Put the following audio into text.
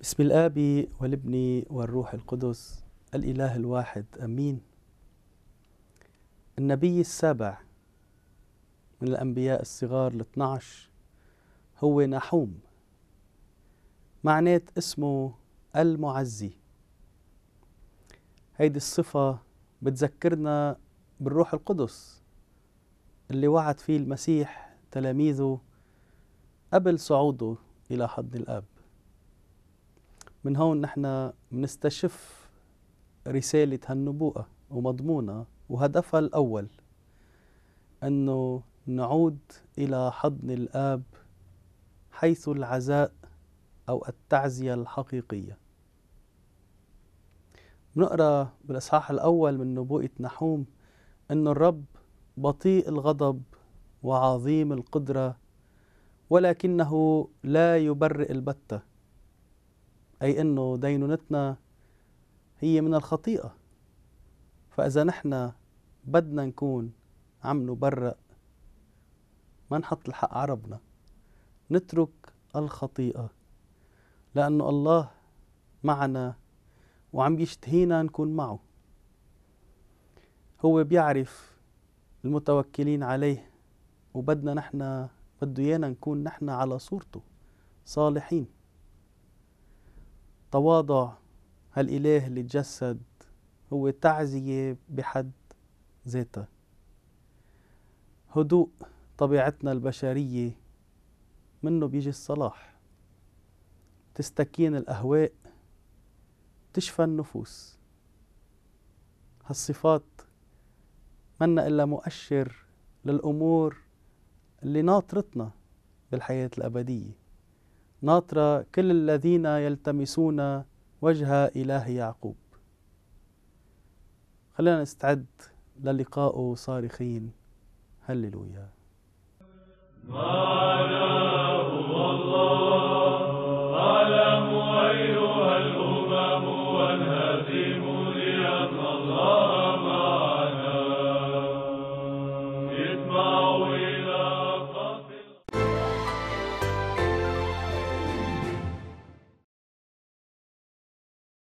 بسم الاب والابن والروح القدس الاله الواحد امين النبي السابع من الانبياء الصغار الاثنعش هو نحوم معنات اسمه المعزي هيدي الصفة بتذكرنا بالروح القدس اللي وعد فيه المسيح تلاميذه قبل صعوده إلى حضن الآب من هون نحن بنستشف رسالة هالنبوءة ومضمونها وهدفها الأول أنه نعود إلى حضن الآب حيث العزاء أو التعزية الحقيقية نقرأ بالإصحاح الأول من نبوءة نحوم أن الرب بطيء الغضب وعظيم القدرة ولكنه لا يبرئ البتة أي أنه دينونتنا هي من الخطيئة فإذا نحن بدنا نكون عم نبرأ ما نحط الحق عربنا نترك الخطيئة لأنه الله معنا وعم يشتهينا نكون معه هو بيعرف المتوكلين عليه وبدنا نحن بده ايانا نكون نحن على صورته صالحين تواضع هالإله اللي تجسد هو تعزية بحد ذاتها هدوء طبيعتنا البشرية منه بيجي الصلاح تستكين الأهواء تشفى النفوس هالصفات منا إلا مؤشر للأمور اللي ناطرتنا بالحياة الأبدية ناطرة كل الذين يلتمسون وجه إله يعقوب خلينا نستعد للقائه صارخين هللويا